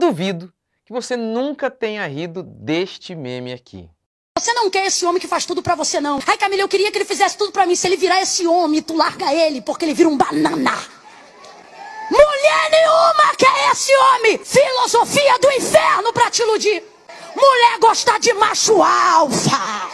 duvido que você nunca tenha rido deste meme aqui. Você não quer esse homem que faz tudo para você, não. Ai, Camila, eu queria que ele fizesse tudo para mim. Se ele virar esse homem, tu larga ele, porque ele vira um banana. Mulher nenhuma quer esse homem! Filosofia do inferno pra te iludir! Mulher gosta de macho alfa!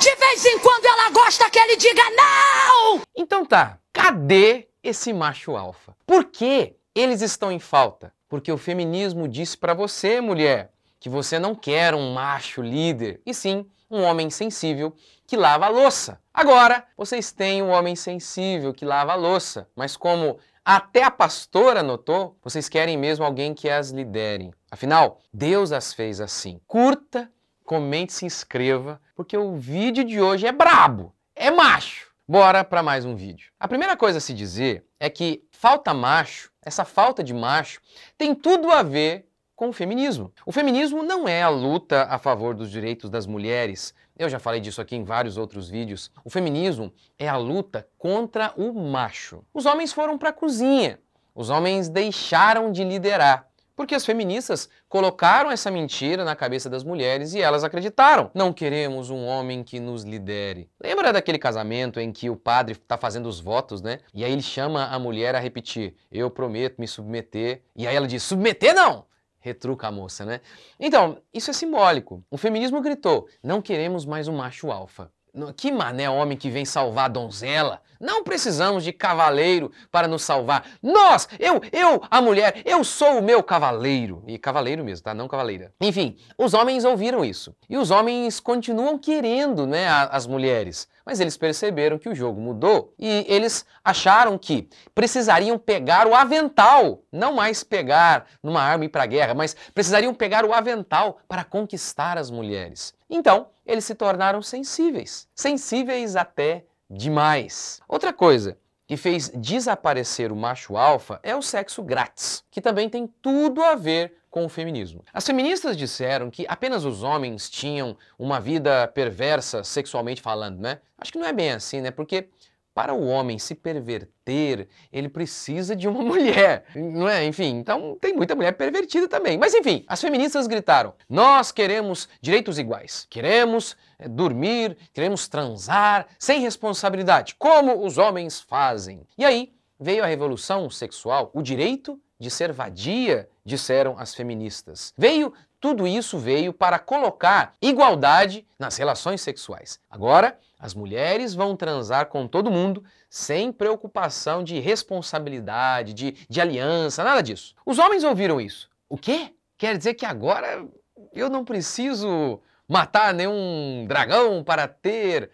De vez em quando ela gosta que ele diga não! Então tá, cadê esse macho alfa? Por que eles estão em falta? Porque o feminismo disse para você, mulher, que você não quer um macho líder, e sim um homem sensível que lava a louça. Agora, vocês têm um homem sensível que lava a louça, mas como até a pastora notou, vocês querem mesmo alguém que as lidere. Afinal, Deus as fez assim. Curta, comente, se inscreva, porque o vídeo de hoje é brabo, é macho. Bora para mais um vídeo. A primeira coisa a se dizer é que falta macho, essa falta de macho, tem tudo a ver com o feminismo. O feminismo não é a luta a favor dos direitos das mulheres. Eu já falei disso aqui em vários outros vídeos. O feminismo é a luta contra o macho. Os homens foram para a cozinha. Os homens deixaram de liderar. Porque as feministas colocaram essa mentira na cabeça das mulheres e elas acreditaram. Não queremos um homem que nos lidere. Lembra daquele casamento em que o padre está fazendo os votos, né? E aí ele chama a mulher a repetir: Eu prometo me submeter. E aí ela diz: Submeter não! retruca a moça, né? Então, isso é simbólico. O feminismo gritou: não queremos mais um macho alfa. Que mané homem que vem salvar a donzela, não precisamos de cavaleiro para nos salvar. Nós, eu, eu, a mulher, eu sou o meu cavaleiro. E cavaleiro mesmo, tá? Não cavaleira. Enfim, os homens ouviram isso. E os homens continuam querendo né, as mulheres. Mas eles perceberam que o jogo mudou e eles acharam que precisariam pegar o avental, não mais pegar numa arma e ir para a guerra, mas precisariam pegar o avental para conquistar as mulheres. Então, eles se tornaram sensíveis, sensíveis até demais. Outra coisa que fez desaparecer o macho alfa é o sexo grátis, que também tem tudo a ver com o feminismo. As feministas disseram que apenas os homens tinham uma vida perversa sexualmente falando, né? Acho que não é bem assim, né? Porque para o homem se perverter, ele precisa de uma mulher, não é? Enfim, então tem muita mulher pervertida também. Mas enfim, as feministas gritaram: nós queremos direitos iguais, queremos eh, dormir, queremos transar sem responsabilidade, como os homens fazem. E aí veio a revolução sexual, o direito de ser vadia, disseram as feministas. Veio tudo isso veio para colocar igualdade nas relações sexuais. Agora, as mulheres vão transar com todo mundo sem preocupação de responsabilidade, de, de aliança, nada disso. Os homens ouviram isso. O quê? Quer dizer que agora eu não preciso matar nenhum dragão para ter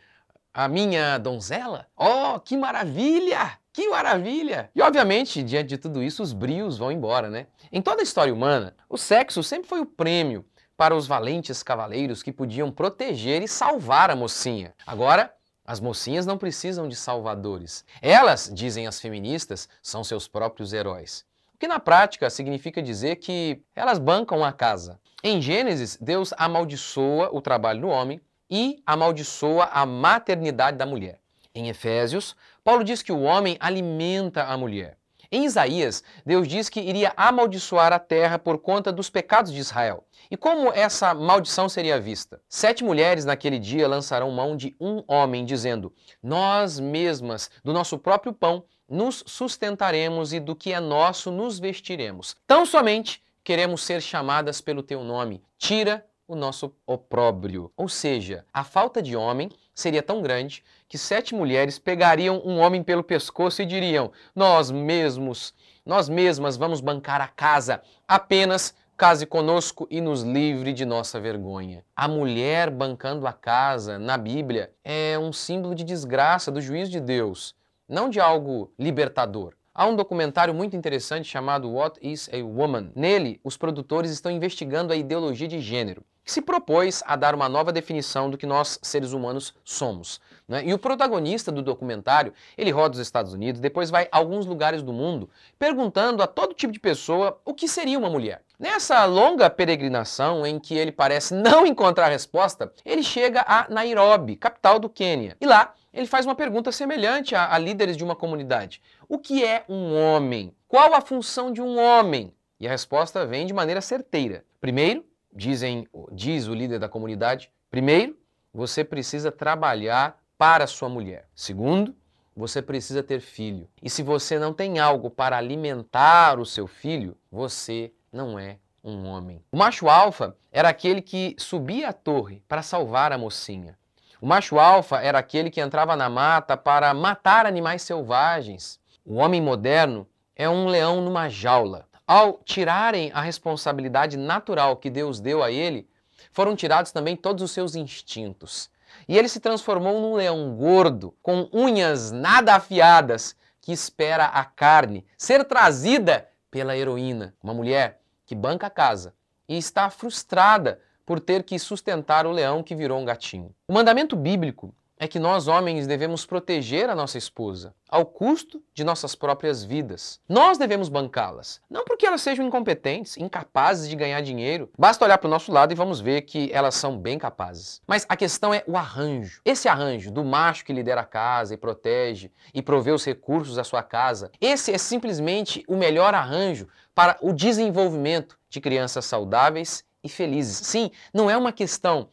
a minha donzela? Oh, que maravilha! Que maravilha! E obviamente, diante de tudo isso, os brios vão embora, né? Em toda a história humana, o sexo sempre foi o prêmio para os valentes cavaleiros que podiam proteger e salvar a mocinha. Agora, as mocinhas não precisam de salvadores. Elas, dizem as feministas, são seus próprios heróis. O que na prática significa dizer que elas bancam a casa. Em Gênesis, Deus amaldiçoa o trabalho do homem e amaldiçoa a maternidade da mulher. Em Efésios, Paulo diz que o homem alimenta a mulher. Em Isaías, Deus diz que iria amaldiçoar a terra por conta dos pecados de Israel. E como essa maldição seria vista? Sete mulheres naquele dia lançarão mão de um homem, dizendo: Nós mesmas, do nosso próprio pão, nos sustentaremos e do que é nosso nos vestiremos. Tão somente queremos ser chamadas pelo teu nome. Tira o nosso opróbrio. Ou seja, a falta de homem seria tão grande que sete mulheres pegariam um homem pelo pescoço e diriam: Nós mesmos, nós mesmas vamos bancar a casa, apenas case conosco e nos livre de nossa vergonha. A mulher bancando a casa na Bíblia é um símbolo de desgraça do juízo de Deus, não de algo libertador. Há um documentário muito interessante chamado What is a Woman? Nele, os produtores estão investigando a ideologia de gênero, que se propôs a dar uma nova definição do que nós, seres humanos, somos. Né? E o protagonista do documentário, ele roda os Estados Unidos, depois vai a alguns lugares do mundo, perguntando a todo tipo de pessoa o que seria uma mulher. Nessa longa peregrinação em que ele parece não encontrar resposta, ele chega a Nairobi, capital do Quênia. E lá, ele faz uma pergunta semelhante a, a, líderes de uma comunidade: O que é um homem? Qual a função de um homem? E a resposta vem de maneira certeira. Primeiro, dizem, diz o líder da comunidade: primeiro, você precisa trabalhar para sua mulher. Segundo, você precisa ter filho. E se você não tem algo para alimentar o seu filho, você não é um homem. O macho alfa era aquele que subia a torre para salvar a mocinha. O macho alfa era aquele que entrava na mata para matar animais selvagens. O homem moderno é um leão numa jaula. Ao tirarem a responsabilidade natural que Deus deu a ele, foram tirados também todos os seus instintos. E ele se transformou num leão gordo, com unhas nada afiadas, que espera a carne ser trazida pela heroína, uma mulher que banca a casa e está frustrada por ter que sustentar o leão que virou um gatinho. O mandamento bíblico é que nós homens devemos proteger a nossa esposa ao custo de nossas próprias vidas. Nós devemos bancá-las, não porque elas sejam incompetentes, incapazes de ganhar dinheiro. Basta olhar para o nosso lado e vamos ver que elas são bem capazes. Mas a questão é o arranjo. Esse arranjo do macho que lidera a casa e protege e provê os recursos à sua casa, esse é simplesmente o melhor arranjo para o desenvolvimento de crianças saudáveis e felizes. Sim, não é uma questão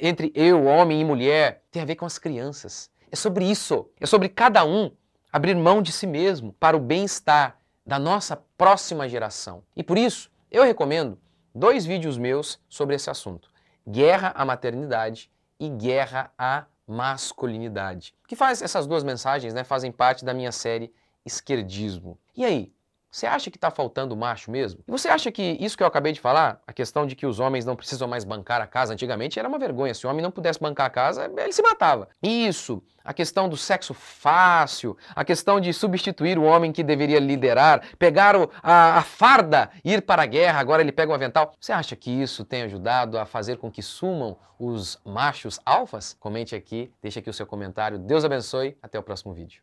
entre eu, homem e mulher, tem a ver com as crianças. É sobre isso. É sobre cada um abrir mão de si mesmo para o bem-estar da nossa próxima geração. E por isso, eu recomendo dois vídeos meus sobre esse assunto: Guerra à Maternidade e Guerra à Masculinidade. Que faz essas duas mensagens, né, fazem parte da minha série Esquerdismo. E aí, você acha que está faltando macho mesmo? E você acha que isso que eu acabei de falar, a questão de que os homens não precisam mais bancar a casa antigamente, era uma vergonha. Se o homem não pudesse bancar a casa, ele se matava. Isso, a questão do sexo fácil, a questão de substituir o homem que deveria liderar, pegar o, a, a farda e ir para a guerra, agora ele pega o avental. Você acha que isso tem ajudado a fazer com que sumam os machos alfas? Comente aqui, deixe aqui o seu comentário. Deus abençoe, até o próximo vídeo.